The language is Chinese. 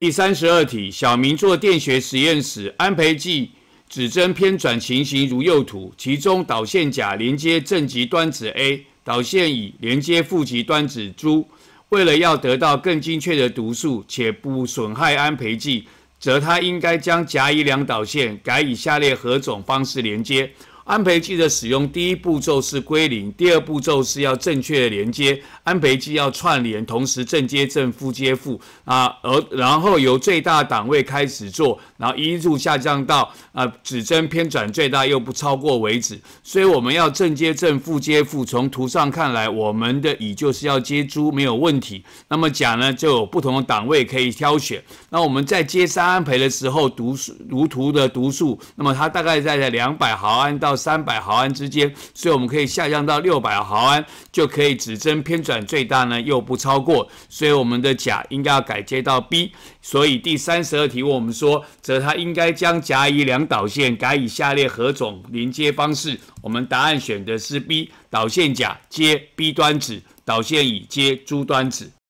第三十二题，小明做电学实验时，安培计指针偏转情形如右图。其中导线甲连接正极端子 A，导线乙连接负极端子 Z。为了要得到更精确的读数且不损害安培计，则他应该将甲乙两导线改以下列何种方式连接？安培计的使用，第一步骤是归零，第二步骤是要正确连接。安培计要串联，同时正接正，负接负啊。而然后由最大档位开始做，然后一路下降到啊指针偏转最大又不超过为止。所以我们要正接正，负接负。从图上看来，我们的乙就是要接珠没有问题。那么甲呢，就有不同的档位可以挑选。那我们在接三安培的时候，读数如图的读数，那么它大概在两百毫安到。三百毫安之间，所以我们可以下降到六百毫安，就可以指针偏转最大呢，又不超过，所以我们的甲应该要改接到 B。所以第三十二题问我们说，则它应该将甲乙两导线改以下列何种连接方式？我们答案选的是 B，导线甲接 B 端子，导线乙接珠端子。